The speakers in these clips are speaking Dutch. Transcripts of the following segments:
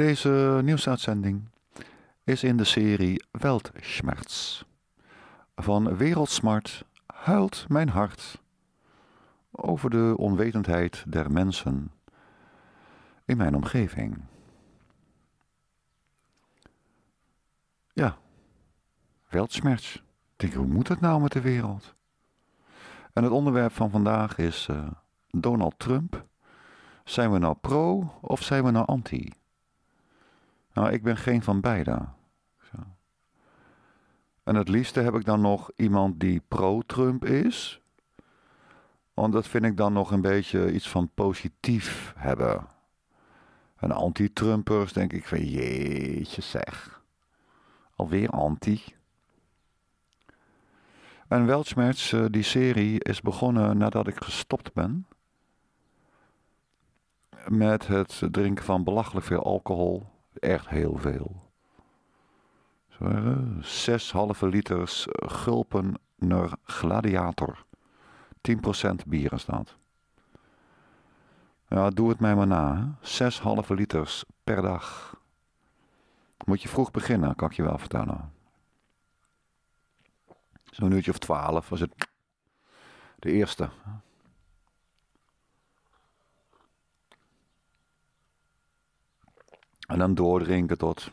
Deze nieuwsuitzending is in de serie Weltschmerz. Van Wereldsmart huilt mijn hart over de onwetendheid der mensen in mijn omgeving. Ja, Weltschmerz. denk, hoe moet het nou met de wereld? En het onderwerp van vandaag is eh, Donald Trump. Zijn we nou pro of zijn we nou anti? Nou, ik ben geen van beide. Zo. En het liefste heb ik dan nog iemand die pro-Trump is. Want dat vind ik dan nog een beetje iets van positief hebben. En anti-Trumpers denk ik van jeetje zeg. Alweer anti. En Weltschmerz, eh, die serie, is begonnen nadat ik gestopt ben. Met het drinken van belachelijk veel alcohol echt heel veel. Zo waren zes halve liters eh, gulpen naar gladiator. 10% bier is dat. Ja, doe het mij maar na. Zes halve liters per dag. Moet je vroeg beginnen, kan ik je wel vertellen. Zo'n uurtje of twaalf was het de eerste. En dan doordrinken tot.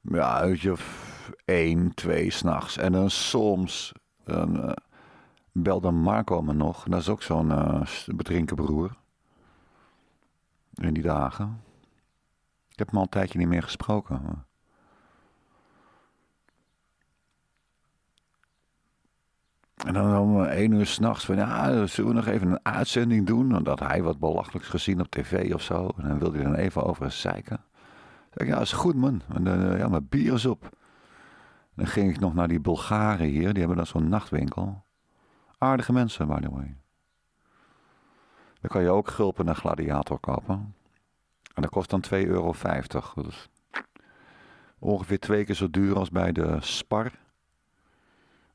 Ja, uurtje of één, twee s'nachts. En dan soms. Dan, eh, belde Marco me nog. Dat is ook zo'n uh, bedrinken broer. In die dagen. Ik heb hem al een tijdje niet meer gesproken. En dan om één uur s'nachts van, ja, zullen we nog even een uitzending doen? Omdat hij wat belachelijks gezien op tv of zo. En dan wilde hij dan even over zeiken. Zeg ik, ja, is goed man. En dan, eh, ja, mijn bier is op. dan ging ik nog naar die Bulgaren hier. Die hebben dan zo'n nachtwinkel. Aardige mensen, maar the way. Dan kan je ook gulpen een gladiator kopen. En dat kost dan 2,50 euro. ongeveer twee keer zo duur als bij de Spar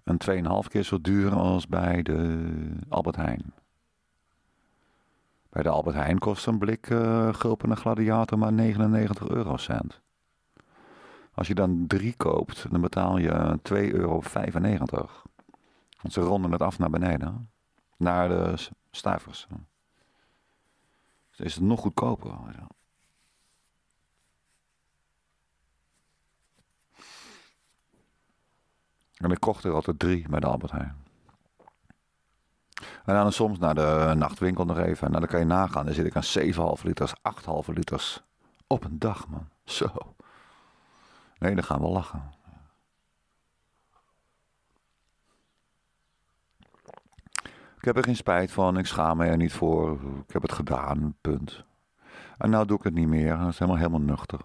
een 2,5 keer zo duur als bij de Albert Heijn. Bij de Albert Heijn kost een blik uh, gulpende gladiator maar 99 eurocent. Als je dan drie koopt, dan betaal je 2,95 euro. Want ze ronden het af naar beneden. Naar de stuivers. Dus is het nog goedkoper. En ik kocht er altijd drie bij de Albert Heijn. En dan soms naar de nachtwinkel nog even. En dan kan je nagaan, dan zit ik aan 7,5 liters, 8,5 liters op een dag, man. Zo. Nee, dan gaan we lachen. Ik heb er geen spijt van, ik schaam me er niet voor. Ik heb het gedaan, punt. En nou doe ik het niet meer, dat is helemaal, helemaal nuchter.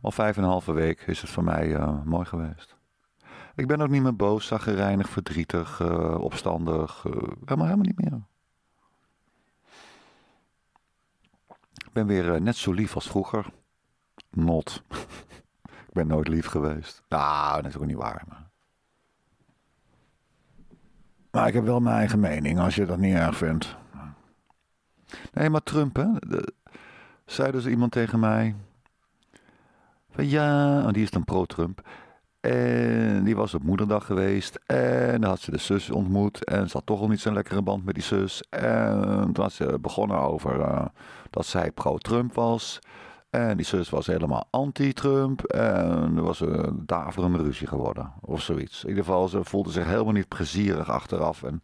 Al vijf en een halve week is het voor mij eh, mooi geweest. Ik ben ook niet meer boos, zaggerijnig, verdrietig, eh, opstandig. Eh, helemaal, helemaal niet meer. Ik ben weer eh, net zo lief als vroeger. Not. ik ben nooit lief geweest. Ah, dat is ook niet waar. Maar... maar ik heb wel mijn eigen mening, als je dat niet erg vindt. Nee, maar Trump, hè. De, dus iemand tegen mij... Van ja, oh, die is dan pro-Trump... En die was op moederdag geweest. En dan had ze de zus ontmoet. En ze had toch al niet zo'n lekkere band met die zus. En toen had ze begonnen over eh, dat zij pro-Trump was. En die zus was helemaal anti-Trump. En er was een daverende ruzie geworden. Of zoiets. In ieder geval, ze voelde zich helemaal niet plezierig achteraf. En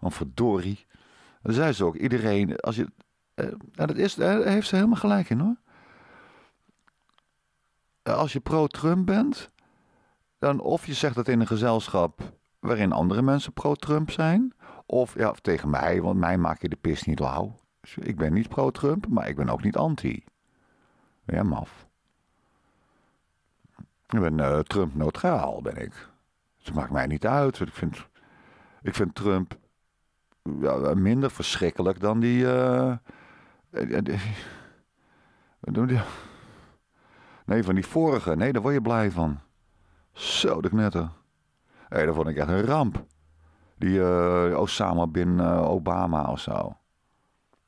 van verdorie. En zei ze ook, iedereen... Als je, eh, nou, dat is, daar heeft ze helemaal gelijk in hoor. Als je pro-Trump bent dan of je zegt dat in een gezelschap waarin andere mensen pro-Trump zijn, of, ja, of tegen mij, want mij maak je de pis niet lauw. Dus ik ben niet pro-Trump, maar ik ben ook niet anti. Ja, maf. Ik ben eh, Trump-neutraal, ben ik. Dus het maakt mij niet uit. Ik vind, ik vind Trump ja, minder verschrikkelijk dan die. Eh, eh, die nee, van die vorige. Nee, daar word je blij van. Zo, de knetter. Hé, hey, dat vond ik echt een ramp. Die eh, Osama bin eh, Obama of zo.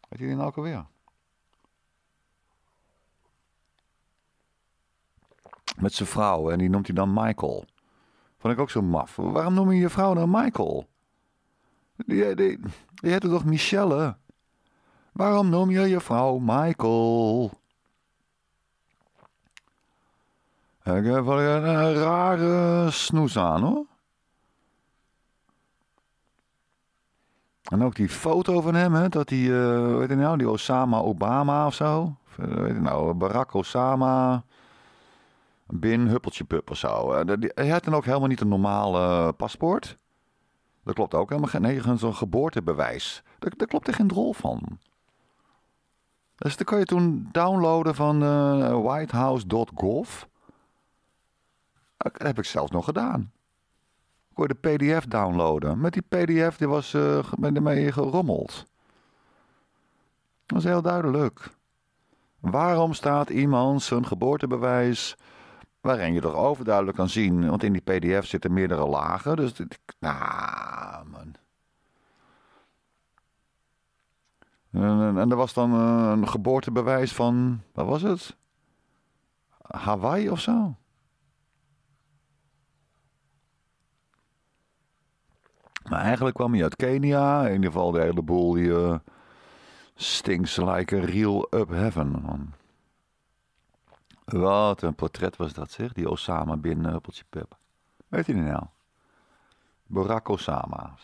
Weet je die nou ook alweer? Met zijn vrouw en die noemt hij dan Michael. Vond ik ook zo maf. Waarom noem je je vrouw dan Michael? Die, eh, die, die heette toch Michelle? Waarom noem je je vrouw Michael? Ik heb wel een eh, rare snoes aan hoor. En ook die foto van hem, hè, dat die, uh, eh, weet je nou, die Osama Obama of zo. weet eh, je nou, Barack Osama. Bin Huppeltje Pup of zo. hij had dan ook helemaal niet een normale paspoort. Dat klopt ook helemaal geen. Nee, zo'n geboortebewijs. Daar, klopt er geen drol van. Dus dat kan je toen downloaden van whitehouse.gov. Ah, dat heb ik zelfs nog gedaan. Ik kon de PDF downloaden. Met die PDF die was uh, mee gerommeld. Dat is heel duidelijk. Waarom staat iemand zijn geboortebewijs waarin je toch overduidelijk kan zien, want in die PDF zitten meerdere lagen, dus nou, man. En, en, er was dan eh, een geboortebewijs van, wat was het? Hawaii of zo? Maar eigenlijk kwam hij uit Kenia. In ieder geval de hele boel die uh, stinks like a real up heaven. Wat een portret was dat zeg, die Osama bin Huppeltje eh, Pep. Weet hij nou? Barack Osama.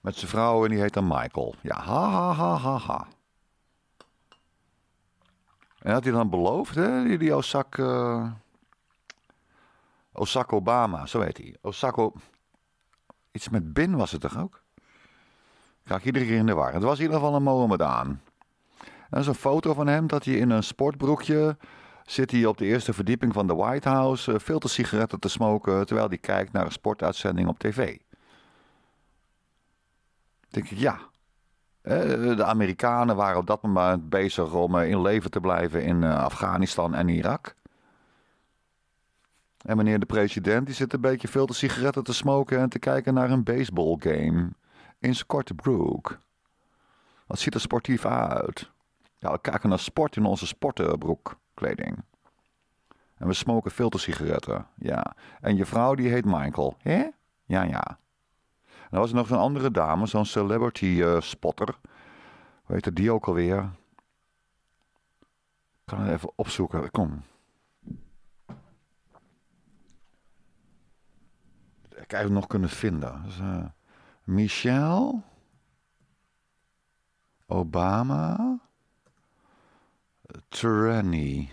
Met zijn vrouw en die heet dan Michael. Ja, ha ha ha ha ha. En had hij dan beloofd, hè, die, die jouw Osako Obama, zo heet hij. Osako. Iets met Bin was het toch ook? Ga ik iedere keer in de war. Het was in ieder geval een Mohammedaan. Dat is een foto van hem dat hij in een sportbroekje zit hij op de eerste verdieping van de White House filtersigaretten eh, sigaretten te smoken terwijl hij kijkt naar een sportuitzending op tv. Dan denk ik, ja. Eh, de Amerikanen waren op dat moment bezig om eh, in leven te blijven in Afghanistan en Irak. En meneer de president, die zit een beetje veel te sigaretten te smoken en te kijken naar een baseballgame. In zijn korte broek. Wat ziet er sportief uit? Ja, we kijken naar sport in onze sportenbroekkleding. En we smoken filtersigaretten, ja. En je vrouw die heet Michael, hè? Ja, ja. er was nog zo'n andere dame, zo'n celebrity eh, spotter. Hoe heette die ook alweer? Ik kan het even opzoeken, kom. ik eigenlijk nog kunnen vinden. Dus, eh, Michelle. Obama. Eh, Tranny.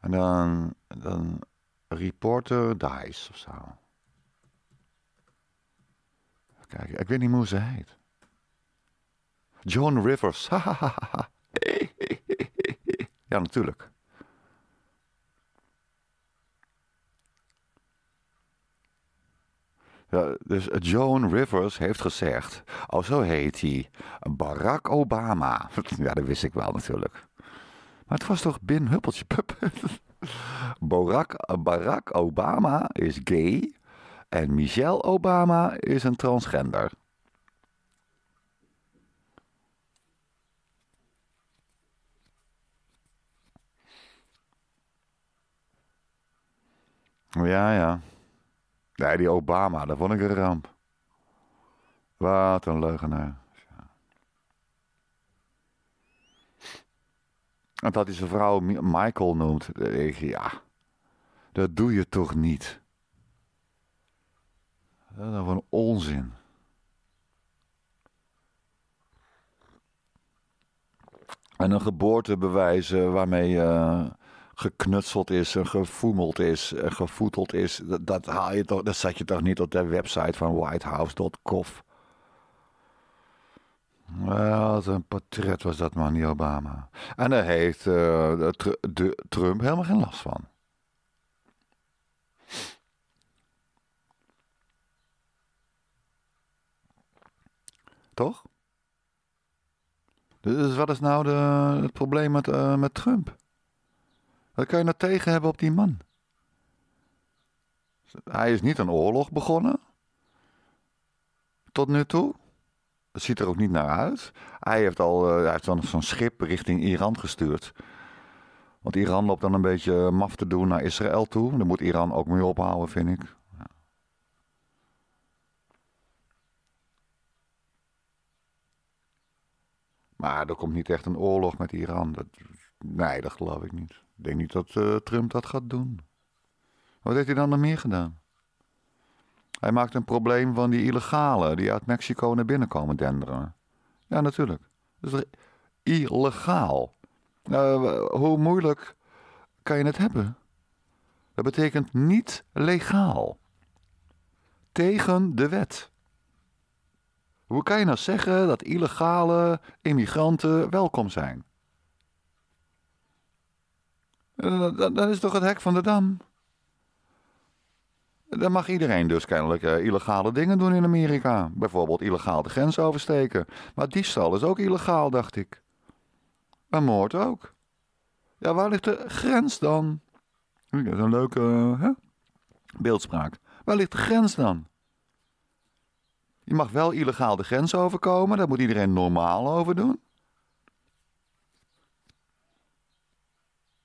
En dan, dan Reporter Dice of zo. Kijk, ik weet niet hoe ze heet. John Rivers. ja, natuurlijk. dus Joan Rivers heeft gezegd, oh zo heet hij, Barack Obama. Ja, dat wist ik wel natuurlijk. Maar het was toch Bin Huppeltje Pup? Barack, Barack Obama is gay en Michelle Obama is een transgender. Ja, ja. Nee, die Obama, dat vond ik een ramp. Wat een leugenaar. En dat hij zijn vrouw Michael noemt, eh, ik, ja, dat doe je toch niet? Dat is een onzin. En een geboortebewijs eh, waarmee... Uh, geknutseld is en gevoemeld is en gevoeteld is. Dat, haal je toch, dat zet je toch niet op de website van whitehouse.gov? Wat een portret was dat man, die Obama. En daar heeft eh, de, Trump helemaal geen last van. Toch? Dus wat is nou de, het probleem met, eh, met Trump? Wat kan je nou tegen hebben op die man? Hij is niet een oorlog begonnen. Tot nu toe. Het ziet er ook niet naar uit. Hij heeft al uh, zo'n schip richting Iran gestuurd. Want Iran loopt dan een beetje maf te doen naar Israël toe. Daar moet Iran ook mee ophouden, vind ik. Maar er komt niet echt een oorlog met Iran. Dat, nee, dat geloof ik niet. Ik denk niet dat eh, Trump dat gaat doen. Wat heeft hij dan nog meer gedaan? Hij maakt een probleem van die illegalen die uit Mexico naar binnen komen denderen. Ja, natuurlijk. Dat is illegaal. Uh, hoe moeilijk kan je het hebben? Dat betekent niet legaal. Tegen de wet. Hoe kan je nou zeggen dat illegale immigranten welkom zijn? Eh, dat, is toch het hek van de dam? Dan mag iedereen dus kennelijk eh, illegale dingen doen in Amerika. Bijvoorbeeld illegaal de grens oversteken. Maar diefstal is ook illegaal, dacht ik. En moord ook. Ja, waar ligt de grens dan? Dat is een leuke eh, beeldspraak. Waar ligt de grens dan? Je mag wel illegaal de grens overkomen, daar moet iedereen normaal over doen.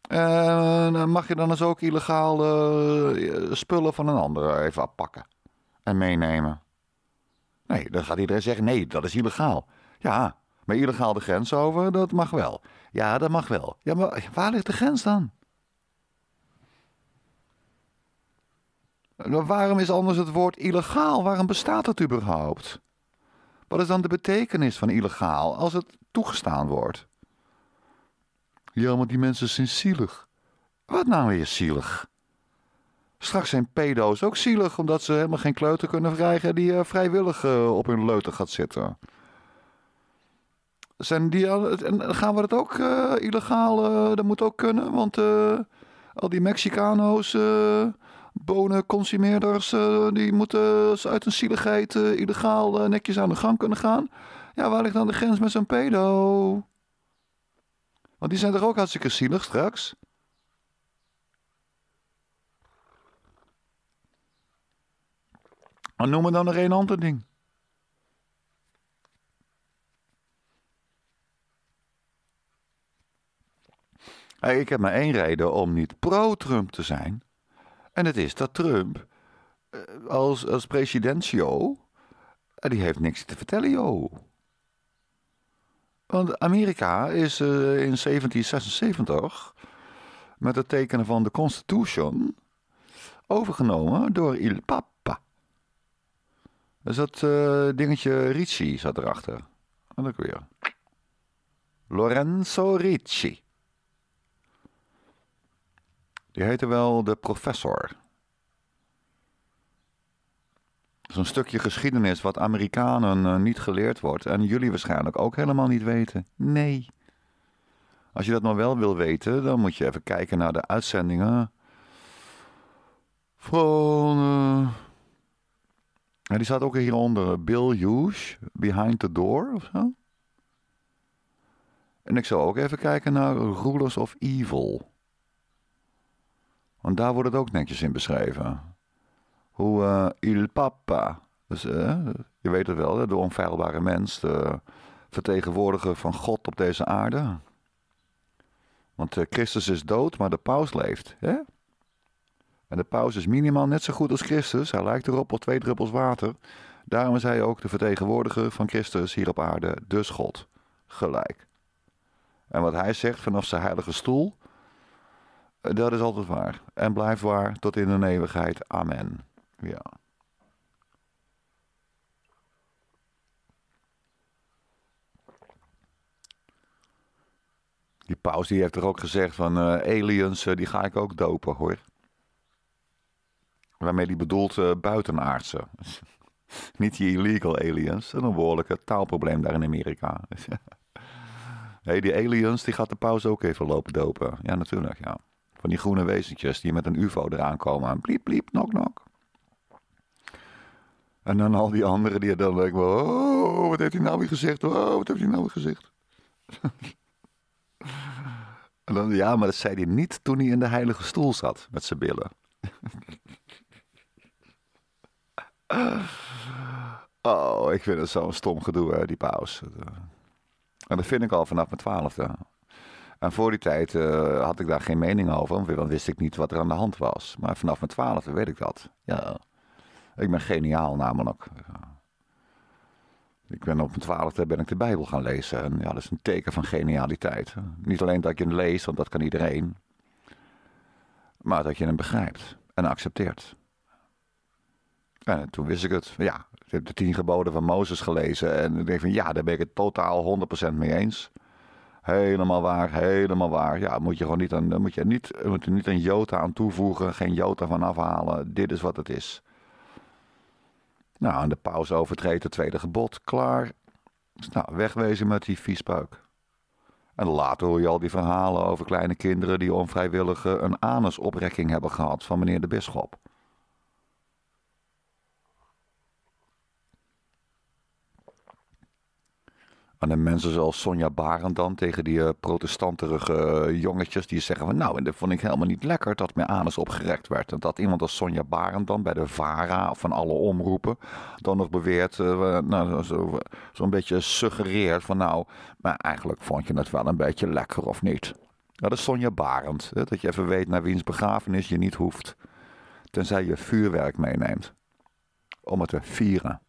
En eh, mag je dan dus ook illegaal eh, spullen van een ander eh, even pakken en meenemen? Nee, dan gaat iedereen zeggen: nee, dat is illegaal. Ja, maar illegaal de grens over, dat mag wel. Ja, dat mag wel. Ja, maar waar ligt de grens dan? Nou, waarom is anders het woord illegaal? Waarom bestaat het überhaupt? Wat is dan de betekenis van illegaal als het toegestaan wordt? Ja, maar die mensen zijn zielig. Wat nou weer zielig? Straks zijn pedo's ook zielig omdat ze helemaal geen kleuter kunnen krijgen die eh, vrijwillig eh, op hun leuter gaat zitten. Zijn die al, gaan we dat ook eh, illegaal? dat moet ook kunnen, want al die Mexicano's, bonenconsumeerders, die moeten uit hun zieligheid illegaal netjes aan de gang kunnen gaan. Ja, waar ligt dan de grens met zo'n pedo? Want die zijn er ook hartstikke zielig straks? En noem me dan nog één ander ding. ik heb maar één reden om niet pro-Trump te zijn. En het is dat Trump eh, als, als presidentio, eh, die heeft niks te vertellen, joh. Want Amerika is eh, in 1776 met het tekenen van de Constitution overgenomen door Il Papa. Dus dat eh, dingetje Ricci zat erachter. Wat ook weer. Lorenzo Ricci. Die heette wel de professor. Zo'n stukje geschiedenis wat Amerikanen eh, niet geleerd wordt en jullie waarschijnlijk ook helemaal niet weten. Nee. Als je dat nou wel wil weten, dan moet je even kijken naar de uitzendingen van. Uh, die staat ook hieronder. Bill Hughes, Behind the Door of zo. En ik zou ook even kijken naar Rulers of Evil. Want daar wordt het ook netjes in beschreven. Hoe uh, il papa, dus, eh, je weet het wel, de onfeilbare mens, de vertegenwoordiger van God op deze aarde. Want eh, Christus is dood, maar de paus leeft. Hè? En de paus is minimaal net zo goed als Christus. Hij lijkt erop op twee druppels water. Daarom is hij ook de vertegenwoordiger van Christus hier op aarde, dus God. Gelijk. En wat hij zegt vanaf zijn heilige stoel, dat is altijd waar. En blijft waar tot in de eeuwigheid. Amen. Ja. Die paus die heeft toch ook gezegd van eh, aliens, eh, die ga ik ook dopen hoor. Waarmee die bedoelt buitenaardsen eh, buitenaardse. Niet die illegal aliens. Dat is een behoorlijke taalprobleem daar in Amerika. hey, die aliens, die gaat de paus ook even lopen dopen. Ja, natuurlijk, ja. Van die groene wezentjes die met een ufo eraan komen. Bliep, bliep, nok, nok. En dan al die anderen die dan denken, oh, wat heeft hij nou weer gezegd? Oh, wat heeft hij nou weer gezegd? en dan, ja, maar dat zei hij niet toen hij in de heilige stoel zat met zijn billen. oh, ik vind het zo'n stom gedoe, hè, die pauze. En dat vind ik al vanaf mijn twaalfde. En voor die tijd eh, had ik daar geen mening over, want wist ik niet wat er aan de hand was. Maar vanaf mijn twaalfde weet ik dat. Ja. Ik ben geniaal namelijk. Ik ben op mijn twaalfde ben ik de Bijbel gaan lezen. En ja, dat is een teken van genialiteit. Niet alleen dat je hem leest, want dat kan iedereen. Maar dat je hem begrijpt en accepteert. En toen wist ik het. Ja, ik heb de tien geboden van Mozes gelezen. En ik denk van ja, daar ben ik het totaal 100% mee eens. Helemaal waar, helemaal waar. Ja, moet je gewoon niet aan, moet je niet, moet je niet een jota aan toevoegen. Geen jota van afhalen. Dit is wat het is. Nou, aan de pauze overtreedt het tweede gebod. Klaar. nou, wegwezen met die viespuik. En later hoor je al die verhalen over kleine kinderen die onvrijwillige een anusoprekking hebben gehad van meneer de bisschop. en de mensen zoals Sonja Barend dan tegen die eh, protestanterige eh, jongetjes die zeggen van nou, en dat vond ik helemaal niet lekker dat mijn anus opgerekt werd. En dat iemand als Sonja Barend dan bij de VARA van alle omroepen dan nog beweert, eh, nou, zo'n zo beetje suggereert van nou, maar eigenlijk vond je het wel een beetje lekker of niet. Nou, dat is Sonja Barend, hè, dat je even weet naar wiens begrafenis je niet hoeft. Tenzij je vuurwerk meeneemt. Om het te vieren.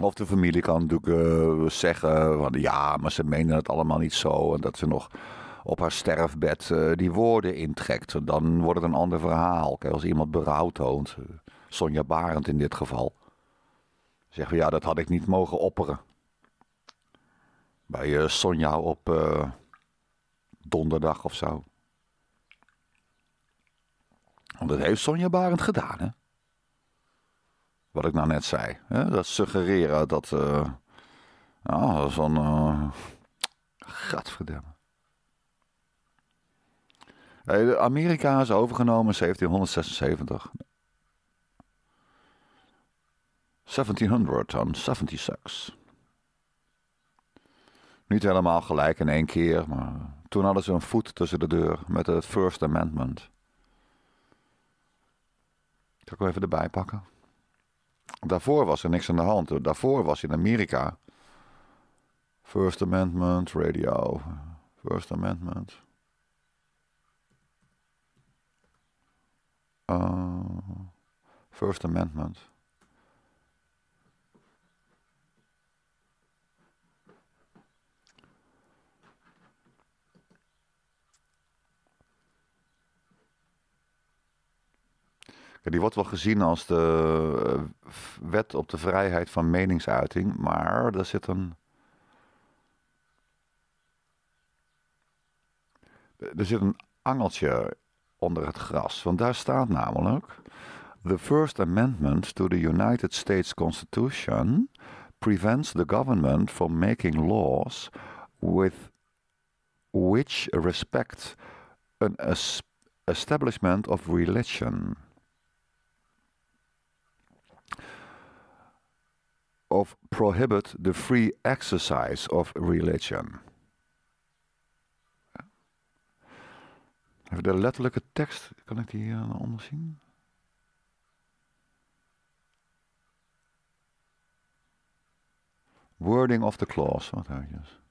Of de familie kan natuurlijk eh, zeggen: van, ja, maar ze menen het allemaal niet zo. En dat ze nog op haar sterfbed eh, die woorden intrekt. Dan wordt het een ander verhaal. Kijk, als iemand berouw toont, eh, Sonja Barend in dit geval, zeggen we ja, dat had ik niet mogen opperen. Bij Sonja op donderdag of zo. Want dat heeft Sonja Barend gedaan, hè? Wat ik nou net zei. Hè? Dat suggereren dat. Uh, zo'n dat is gadverdamme. Amerika is overgenomen in 1776. 1700 dan 76. Niet helemaal gelijk in één keer, maar toen hadden ze een voet tussen de deur met het First Amendment. Zal ik hem even erbij pakken? Daarvoor was er niks aan de hand. Daarvoor was in Amerika. First Amendment Radio. First Amendment. Uh, First Amendment. die wordt wel gezien als de eh, wet op de vrijheid van meningsuiting, maar daar zit een. Er zit een angeltje onder het gras, want daar staat namelijk: The First Amendment to the United States Constitution prevents the government from making laws with which respect an establishment of religion. of prohibit the free exercise of religion. Even de letterlijke tekst, kan ik die hier aan onder zien? Wording of the clause, wat eventjes.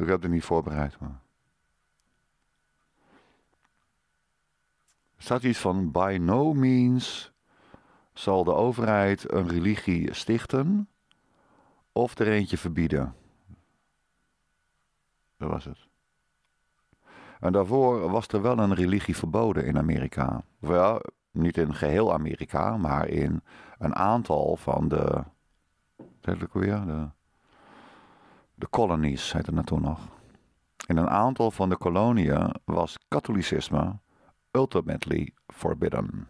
Ik heb het niet voorbereid, maar... staat iets van by no means zal de overheid een religie stichten of er eentje verbieden. Dat was het. En daarvoor was er wel een religie verboden in Amerika. Wel, niet in geheel Amerika, maar in een aantal van de. ik weer? De, colonies, heette het toen nog. In een aantal van de koloniën was katholicisme ultimately forbidden.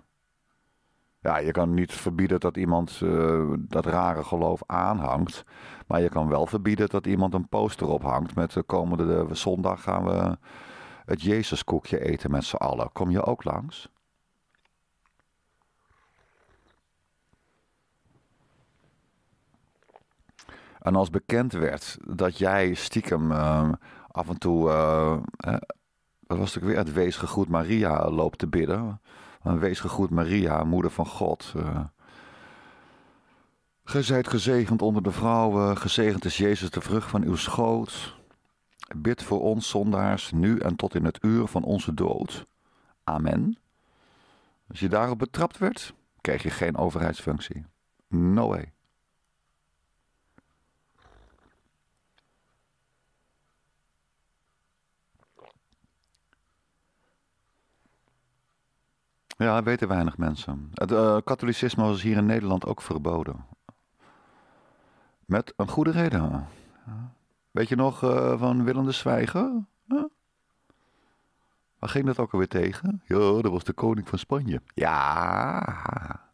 Ja, je kan niet verbieden dat iemand eh, dat rare geloof aanhangt. Maar je kan wel verbieden dat iemand een poster ophangt met de eh, komende zondag gaan we het Jezuskoekje eten met z'n allen. Kom je ook langs? En als bekend werd dat jij stiekem eh, af en toe dat was het weer? Het wees Maria loopt te bidden. Wees gegroet Maria, moeder van God. Eh. Gij zijt gezegend onder de vrouwen, gezegend is Jezus de vrucht van uw schoot. Bid voor ons zondaars, nu en tot in het uur van onze dood. Amen. Als je daarop betrapt werd, kreeg je geen overheidsfunctie. No way. Ja, weten weinig mensen. Het eh, katholicisme was hier in Nederland ook verboden. Met een goede reden. Weet je nog eh, van Willem de Zwijger? Ja. Waar ging dat ook alweer tegen? Ja, dat was de koning van Spanje. Ja.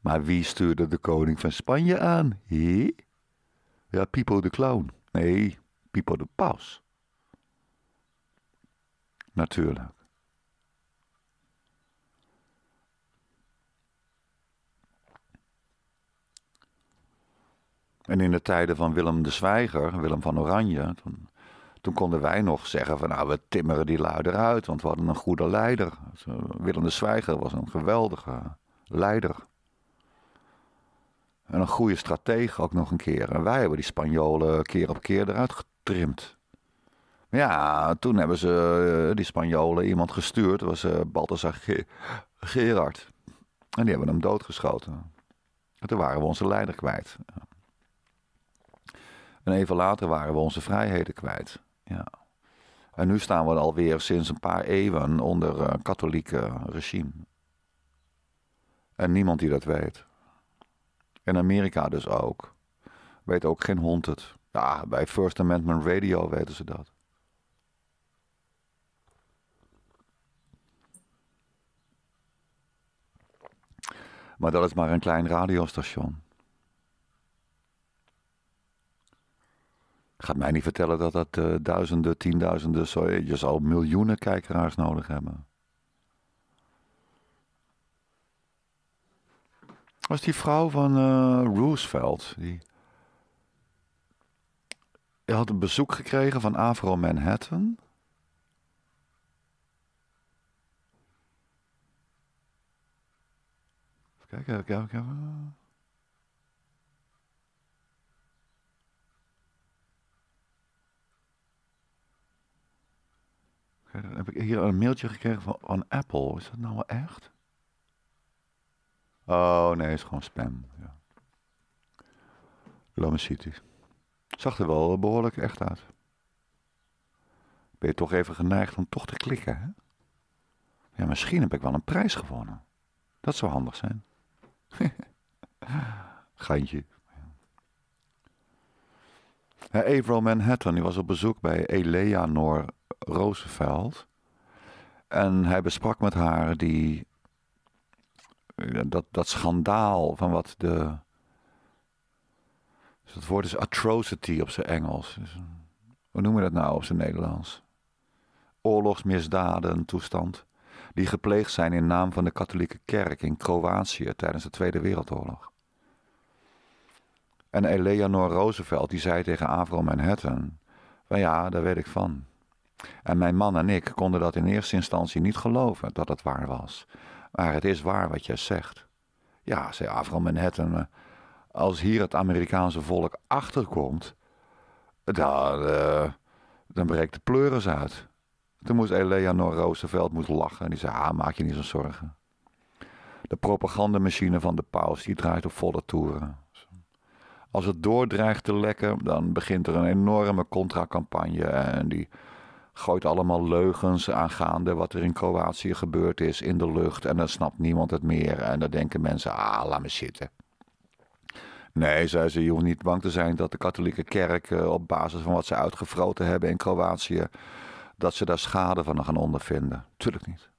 Maar wie stuurde de koning van Spanje aan? Ja, Pipo de Clown. Nee, Pipo de Paus. Natuurlijk. En in de tijden van Willem de Zwijger, Willem van Oranje, toen, toen konden wij nog zeggen van nou, we timmeren die luider uit, want we hadden een goede leider. Dus, eh, Willem de Zwijger was een geweldige leider. En een goede stratege ook nog een keer. En wij hebben die Spanjolen keer op keer eruit getrimd. Ja, toen hebben ze eh, die Spanjolen iemand gestuurd. Dat was eh, Balthasar Gerard. En die hebben hem doodgeschoten. En toen waren we onze leider kwijt. En even later waren we onze vrijheden kwijt. Ja. En nu staan we alweer sinds een paar eeuwen onder een eh, katholieke regime. En niemand die dat weet. En Amerika dus ook. Weet ook geen hond het. Ja, bij First Amendment Radio weten ze dat. Maar dat is maar een klein radiostation. Gaat mij niet vertellen dat dat eh, duizenden, tienduizenden, zo, eh, je zal miljoenen kijkeraars nodig hebben. Was die vrouw van uh, Roosevelt, die, die had een bezoek gekregen van Afro Manhattan. Kijk, kijk, kijk. heb ik hier een mailtje gekregen van, Apple. Is dat nou wel echt? Oh nee, is gewoon spam. Ja. Lamme City. Zag er wel behoorlijk echt uit. Ben je toch even geneigd om toch te klikken, hè? Ja, misschien heb ik wel een prijs gewonnen. Dat zou handig zijn. Geintje. Ja, Manhattan die was op bezoek bij Eleanor Roosevelt. En hij besprak met haar die, dat, dat schandaal van wat de. het dus woord is atrocity op zijn Engels. Dus, hoe noemen we dat nou op zijn Nederlands? Oorlogsmisdaden, toestand. Die gepleegd zijn in naam van de katholieke kerk in Kroatië tijdens de Tweede Wereldoorlog. En Eleanor Roosevelt die zei tegen Avro Manhattan: van ja, daar weet ik van. En mijn man en ik konden dat in eerste instantie niet geloven dat het waar was. Maar het is waar wat jij zegt. Ja, zei Avram Manhattan, eh, als hier het Amerikaanse volk achterkomt, dan, eh, dan breekt de pleuris uit. Toen moest Eleanor Roosevelt moeten lachen en die zei, ah, maak je niet zo'n zorgen. De propagandamachine van de paus, die draait op volle toeren. Als het doordreigt te lekken, dan begint er een enorme contracampagne en die gooit allemaal leugens aangaande wat er in Kroatië gebeurd is in de lucht. En dan snapt niemand het meer. En dan denken mensen, ah, laat me zitten. Nee, zei ze, je hoeft niet bang te zijn dat de katholieke kerk eh, op basis van wat ze uitgevroten hebben in Kroatië, dat ze daar schade van gaan ondervinden. Tuurlijk niet.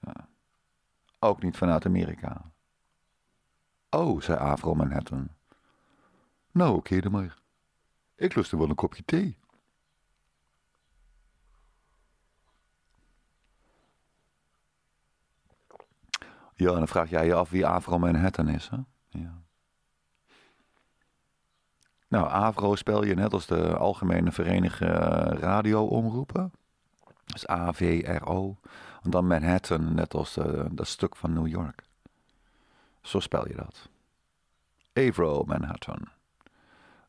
Ja. Ook niet vanuit Amerika. Oh, zei Avro Manhattan. Nou, oké dan maar. Ik lust er wel een kopje thee. Ja, en dan vraag jij je af wie Avro Manhattan is. Hè? Ja. Nou, Avro spel je net als de Algemene Verenigde eh, Radioomroepen. Dus A V O. En dan Manhattan, net als de, eh, dat stuk van New York. Zo spel je dat. Avro Manhattan.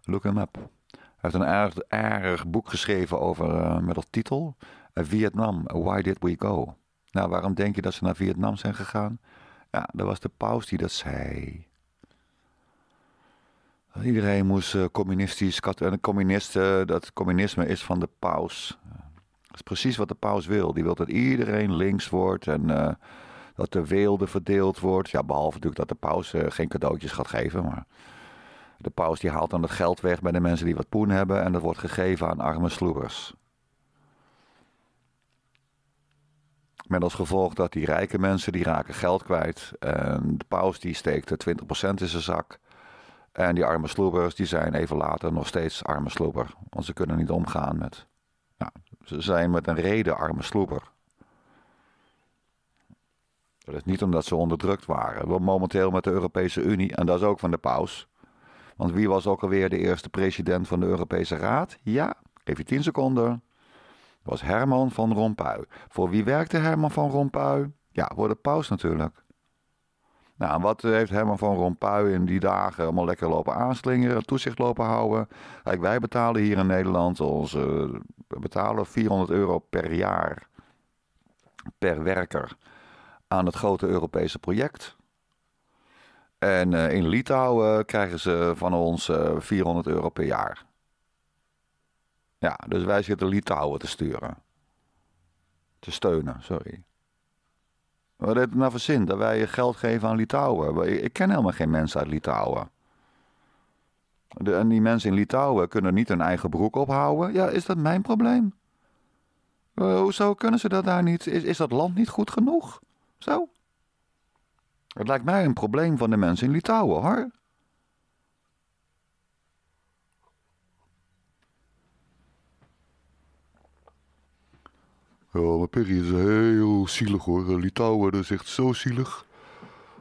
Look him up. Hij heeft een erg boek geschreven over, eh, met als titel... Vietnam, Why Did We Go? Nou, waarom denk je dat ze naar Vietnam zijn gegaan? Ja, dat was de paus die dat zei. Iedereen moest eh, communistisch, en communisten, eh, dat communisme is van de paus. Dat is precies wat de paus wil. Die wil dat iedereen links wordt en eh, dat de weelde verdeeld wordt. Ja, behalve natuurlijk dat de paus geen cadeautjes gaat geven. Maar de paus die haalt dan het geld weg bij de mensen die wat poen hebben. En dat wordt gegeven aan arme sloebers. Met als gevolg dat die rijke mensen die raken geld kwijt. En de paus die steekt er 20% in zijn zak. En die arme sloebers die zijn even later nog steeds arme sloeber. Want ze kunnen niet omgaan met. Nou, ze zijn met een reden arme sloeber. Dat is niet omdat ze onderdrukt waren. We momenteel met de Europese Unie, en dat is ook van de paus. Want wie was ook alweer de eerste president van de Europese Raad? Ja, even 10 seconden was Herman van Rompuy. Voor wie werkte Herman van Rompuy? Ja, voor de paus natuurlijk. Nou, wat eh, heeft Herman van Rompuy in die dagen allemaal lekker lopen aanslingeren, toezicht lopen houden? Kijk, wij betalen hier in Nederland onze eh, we betalen 400 euro per jaar per werker aan het grote Europese project. En eh, in Litouwen krijgen ze van ons 400 euro per jaar. Ja, dus wij zitten Litouwen te sturen. Te steunen, sorry. Wat heeft het nou voor zin dat wij geld geven aan Litouwen? Ik ken helemaal geen mensen uit Litouwen. De, en die mensen in Litouwen kunnen niet hun eigen broek ophouden. Ja, is dat mijn probleem? Eh, hoezo kunnen ze dat daar niet? Is, is dat land niet goed genoeg? Zo? Het lijkt mij een probleem van de mensen in Litouwen, hoor. Ja, maar Perry is heel zielig hoor. Litouwen is echt zo zielig.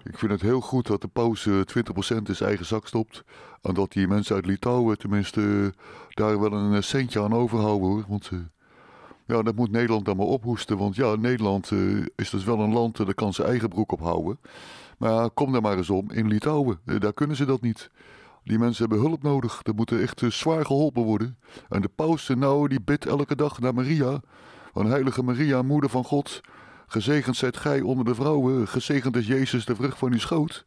Ik vind het heel goed dat de pauze 20% in zijn eigen zak stopt. En dat die mensen uit Litouwen tenminste eh, daar wel een eh, centje aan overhouden hoor. Want eh, ja, dat moet Nederland dan maar ophoesten. Want ja, Nederland is dus wel een land dat kan zijn eigen broek ophouden. Maar kom daar maar eens om in Litouwen. daar kunnen ze dat niet. Die mensen hebben hulp nodig. daar moeten echt zwaar geholpen worden. En de pauze, nou, die bidt elke dag naar Maria. Van heilige Maria, moeder van God, gezegend zijt gij onder de vrouwen, gezegend is Jezus de vrucht van uw schoot.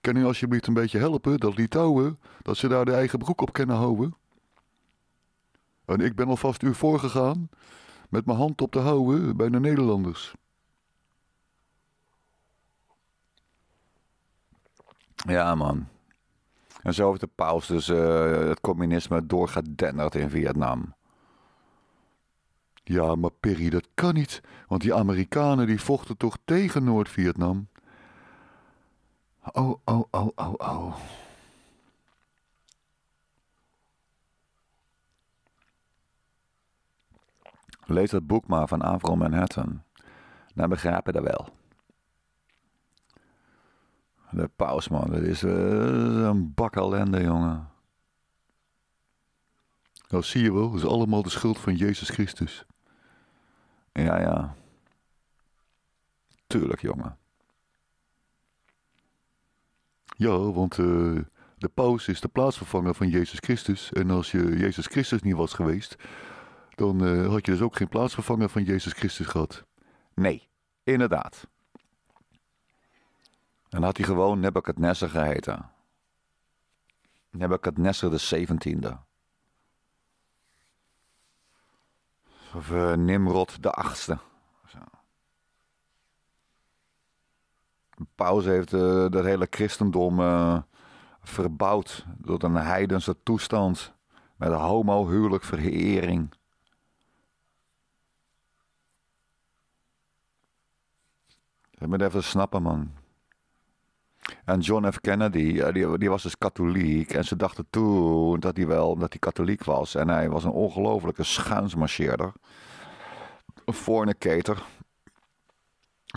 Kan u alsjeblieft een beetje helpen dat Litouwen, dat ze daar de eigen broek op kunnen houden? En ik ben alvast u voorgegaan met mijn hand op de houden bij de Nederlanders. Ja, man. En zo heeft de paus dus eh, het communisme doorgedennerd in Vietnam. Ja, maar Perry, dat kan niet, want die Amerikanen die vochten toch tegen Noord-Vietnam. Oh, oh, oh, oh, oh. Lees dat boek maar van Avro Manhattan. Dan begrijp je dat wel. De pausman, man, dat is een eh, bak ellende, jongen. Dat nou, zie je wel, dat is allemaal de schuld van Jezus Christus. Ja, ja. Tuurlijk, jongen. Ja, want eh, de paus is de plaatsvervanger van Jezus Christus. En als je Jezus Christus niet was geweest, dan eh, had je dus ook geen plaatsvervanger van Jezus Christus gehad. Nee, inderdaad. En had hij gewoon Nebuchadnezzar geheten. Nebuchadnezzar de 17e. Of eh, Nimrod de achtste. Zo. Paus heeft uh, dat hele christendom eh, verbouwd door een heidense toestand met een homohuwelijk verheering. Laat me even snappen, man. En John F. Kennedy, eh, die, die, was dus katholiek. En ze dachten toen dat hij wel, omdat hij katholiek was. En hij was een ongelofelijke schaansmarcheerder. Een fornicator.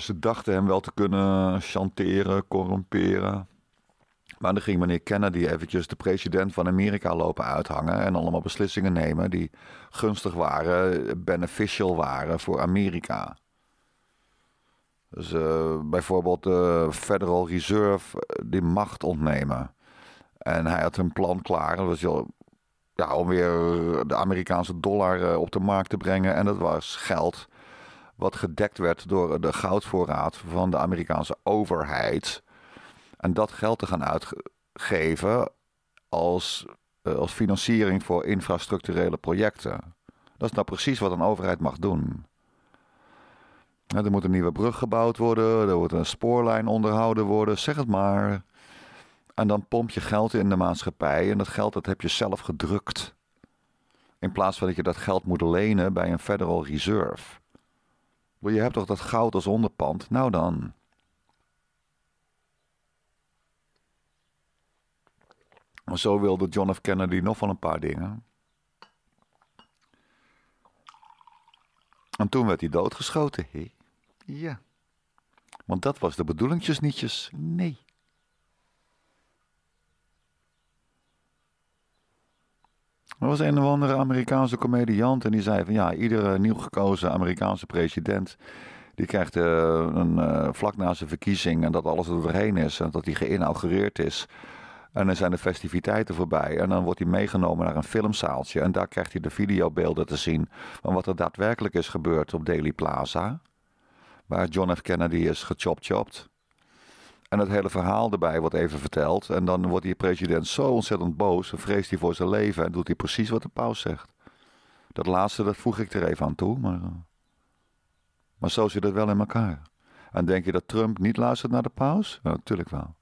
Ze dachten hem wel te kunnen chanteren, corromperen. Maar dan ging meneer Kennedy eventjes de president van Amerika lopen uithangen. En allemaal beslissingen nemen die gunstig waren, beneficial waren voor Amerika. Dus eh, bijvoorbeeld de eh, Federal Reserve eh, die macht ontnemen. En hij had een plan klaar. Dat was ja, om weer de Amerikaanse dollar op de markt te brengen. En dat was geld wat gedekt werd door de goudvoorraad van de Amerikaanse overheid. En dat geld te gaan uitgeven als, als financiering voor infrastructurele projecten. Dat is nou precies wat een overheid mag doen. Nou, er moet een nieuwe brug gebouwd worden, er wordt een spoorlijn onderhouden worden, zeg het maar. En dan pomp je geld in de maatschappij en dat geld dat heb je zelf gedrukt. In plaats van dat je dat geld moet lenen bij een Federal Reserve. Je hebt toch dat goud als onderpand? Nou dan. Zo wilde John F. Kennedy nog van een paar dingen. En toen werd hij doodgeschoten. Ja. Want dat was de bedoelingjes nietjes. Nee. Er was een of andere Amerikaanse comediant en die zei van ja, iedere nieuw gekozen Amerikaanse president die krijgt eh, een, uh, vlak na zijn verkiezing en dat alles er doorheen is en dat hij geïnaugureerd is. En dan zijn de festiviteiten voorbij. En dan wordt hij meegenomen naar een filmzaaltje. En daar krijgt hij de videobeelden te zien van wat er daadwerkelijk is gebeurd op Daily Plaza waar John F. Kennedy is gechopt-chopt. En het hele verhaal erbij wordt even verteld. En dan wordt die president zo ontzettend boos. En vreest hij voor zijn leven. En doet hij precies wat de paus zegt. Dat laatste, dat voeg ik er even aan toe. Maar, eh, maar zo zit het wel in elkaar. En denk je dat Trump niet luistert naar de paus? Nou, natuurlijk wel.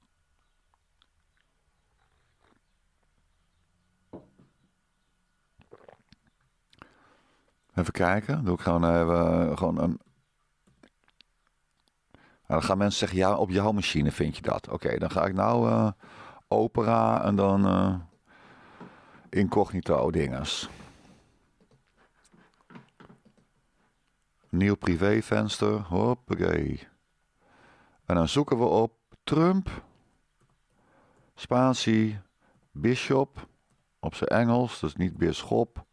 Even kijken. Doe ik gewoon, even, eh, gewoon een nou, dan gaan mensen zeggen, ja, op jouw machine vind je dat. Oké, dan ga ik nou eh, opera en dan eh, incognito dinges. Nieuw privévenster, hoppakee. En dan zoeken we op Trump, spatie, bishop, op zijn Engels, dus niet bisschop.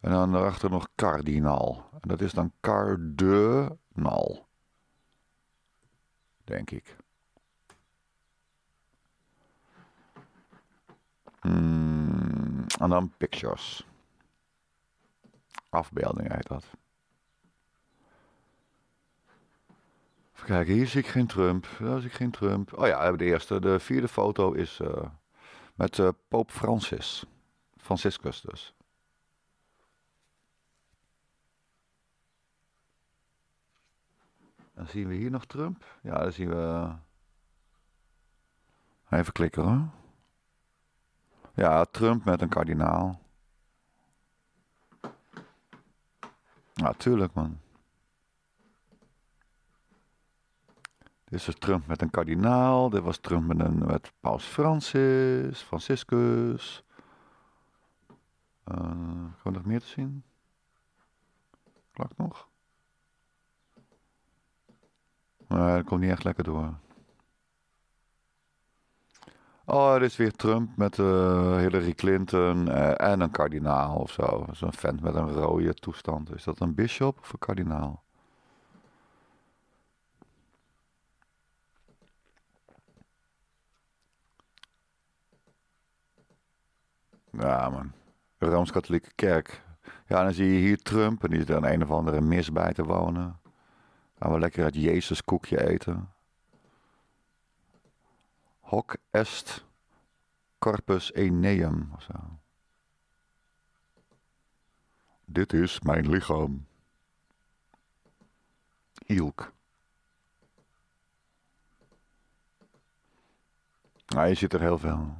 En dan daarachter nog kardinaal. En dat is dan kardinal denk ik. Hmm, en dan pictures. Afbeelding heet dat. Even kijken, hier zie ik geen Trump. Daar zie ik geen Trump. Oh ja, de eerste. De vierde foto is eh, met uh, Pope Francis. Franciscus dus. Dan zien we hier nog Trump. Ja, dan zien we. Eh, even klikken hoor. Ja, Trump met een kardinaal. Natuurlijk, man. Dit is Trump met een kardinaal. Dit was Trump met, een, met Paus Francis, Franciscus. Uh, eh, gewoon nog meer te zien? Klakt nog? Maar dat komt niet echt lekker door. Oh, er is weer Trump met eh, Hillary Clinton eh, en een kardinaal of zo. Zo'n vent met een rode toestand. Is dat een bisschop of een kardinaal? Ja, man. Rooms-Katholieke Kerk. Ja, dan zie je hier Trump en die is er aan een of andere mis bij te wonen. Gaan we lekker het Jezus koekje eten. Hoc est corpus eneum. Dit is mijn lichaam. Ilk. Nou, je zit er heel veel.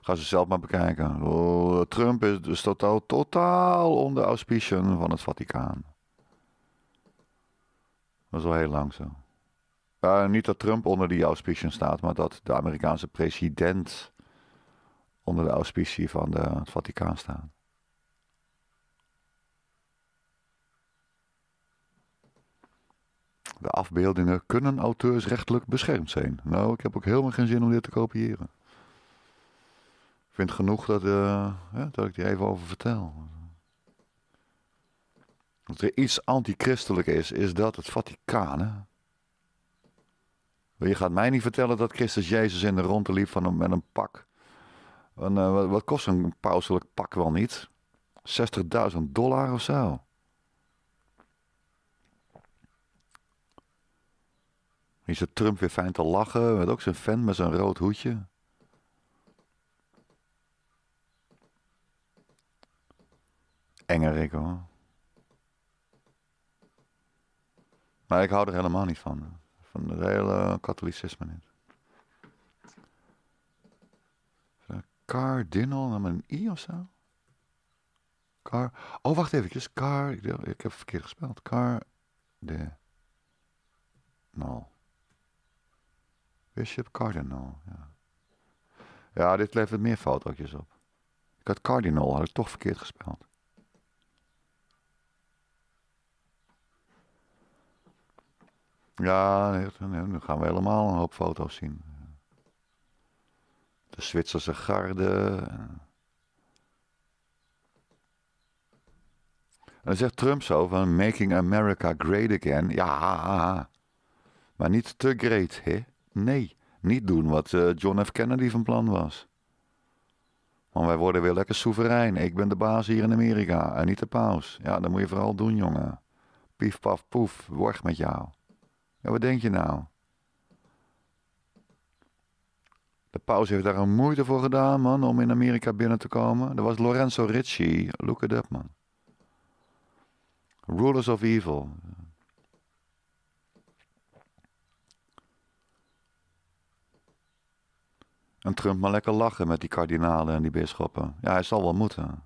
Ga ze zelf maar bekijken. Oh, Trump is dus totaal, totaal onder auspiciën van het Vaticaan. Dat is al heel lang zo. Eh, niet dat Trump onder die auspiciën staat, maar dat de Amerikaanse president onder de auspicie van de, het Vaticaan staat. De afbeeldingen kunnen auteursrechtelijk beschermd zijn. Nou, ik heb ook helemaal geen zin om dit te kopiëren. Ik vind genoeg dat, eh, dat ik die even over vertel dat er iets antichristelijk is, is dat het Vaticaan. Je gaat mij niet vertellen dat Christus Jezus in de rondte liep van een, met een pak. En, eh, wat, kost een pauselijk pak wel niet? 60.000 dollar of zo. Is het Trump weer fijn te lachen, met ook zijn fan met zijn rood hoedje. Engerik hoor. Maar ik hou er helemaal niet van. Van het hele katholicisme niet. Cardinal met een i of zo? Car. Oh, wacht even. Car. Ik heb verkeerd gespeld. Car. De. Nal. Bishop Cardinal. Ja. ja, dit levert meer foto's op. Ik had Cardinal, had ik toch verkeerd gespeld. Ja, dan gaan we helemaal een hoop foto's zien. De Zwitserse garde. En dan zegt Trump zo van Making America Great Again. Ja, maar niet te great, hè? Nee, niet doen wat eh, John F. Kennedy van plan was. Want wij worden weer lekker soeverein. Ik ben de baas hier in Amerika en niet de paus. Ja, dat moet je vooral doen, jongen. Pief, paf, poef, worg met jou. Ja, wat denk je nou? De paus heeft daar een moeite voor gedaan, man, om in Amerika binnen te komen. Dat was Lorenzo Ricci. Look it up, man. Rulers of Evil. En Trump maar lekker lachen met die kardinalen en die bisschoppen. Ja, hij zal wel moeten.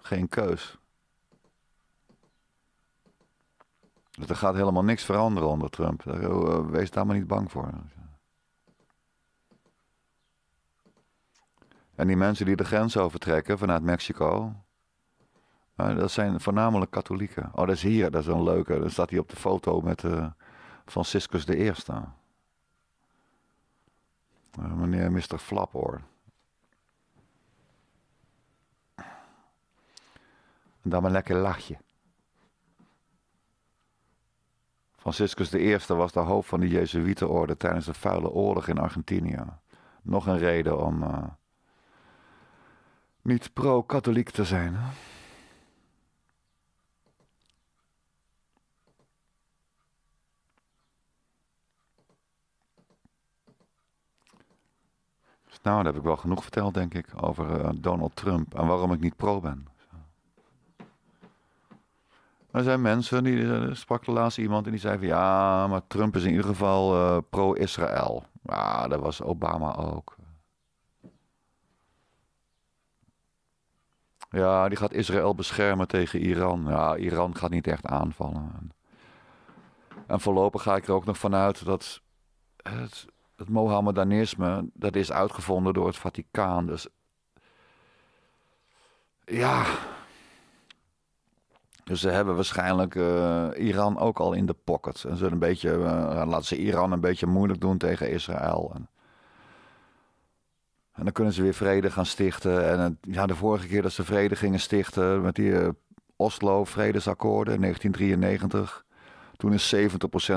Geen keus. er gaat helemaal niks veranderen onder Trump. Oh, eh, wees daar maar niet bang voor. En die mensen die de grens overtrekken vanuit Mexico, eh, dat zijn voornamelijk katholieken. Oh, dat is hier, dat is een leuke. Dan staat hij op de foto met uh, Franciscus I. meneer Mr. hoor. En dan een lekker lachje. Franciscus I was de hoofd van de Jezuïetenorde tijdens de vuile oorlog in Argentinië. Nog een reden om eh, niet pro-katholiek te zijn. Nou, dat heb ik wel genoeg verteld, denk ik, over eh, Donald Trump en waarom ik niet pro ben er zijn mensen, die er eh, sprak de laatste iemand en die zei van ja, maar Trump is in ieder geval eh, pro-Israël. Ja, dat was Obama ook. Ja, die gaat Israël beschermen tegen Iran. Ja, Iran gaat niet echt aanvallen. En voorlopig ga ik er ook nog vanuit dat het, het Mohammedanisme, dat is uitgevonden door het Vaticaan. Dus ja, dus ze hebben waarschijnlijk eh, Iran ook al in de pocket. En ze een beetje, eh, nou, laten ze Iran een beetje moeilijk doen tegen Israël. En, dan kunnen ze weer vrede gaan stichten. En eh, ja, de vorige keer dat ze vrede gingen stichten met die Oslo-vredesakkoorden in 1993. Toen is 70%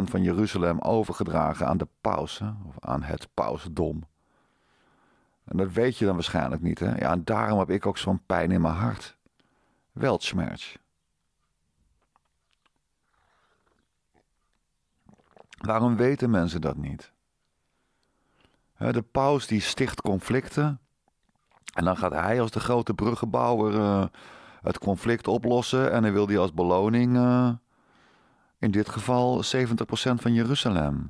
van Jeruzalem overgedragen aan de pauze. of aan het pausdom. En dat weet je dan waarschijnlijk niet. Hè? Ja, en daarom heb ik ook zo'n pijn in mijn hart. Weltschmerz. Waarom weten mensen dat niet? De paus die sticht conflicten. En dan gaat hij als de grote bruggenbouwer eh, het conflict oplossen. En dan wil hij als beloning eh, in dit geval 70% van Jeruzalem.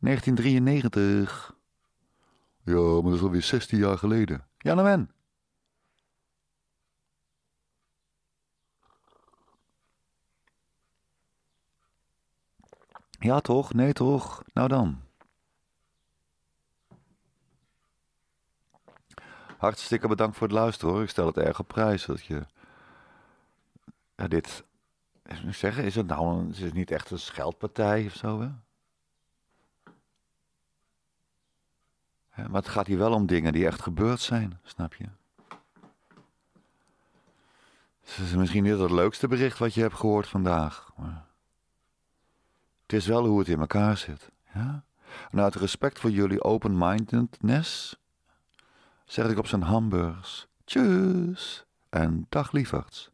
1993. Ja, maar dat is alweer 16 jaar geleden. Ja, nou men. Ja toch, nee toch, nou dan. Hartstikke bedankt voor het luisteren hoor. Ik stel het erg op prijs dat je ja, dit... Zeggen, is het nou is het niet echt een scheldpartij of zo hè? maar het gaat hier wel om dingen die echt gebeurd zijn, snap je? Het is misschien niet het leukste bericht wat je hebt gehoord vandaag. Maar... Het is wel hoe het in elkaar zit. Ja? Nou, en uit respect voor jullie open-mindedness zeg ik op zijn hamburgers: Tjus en dag lieverds.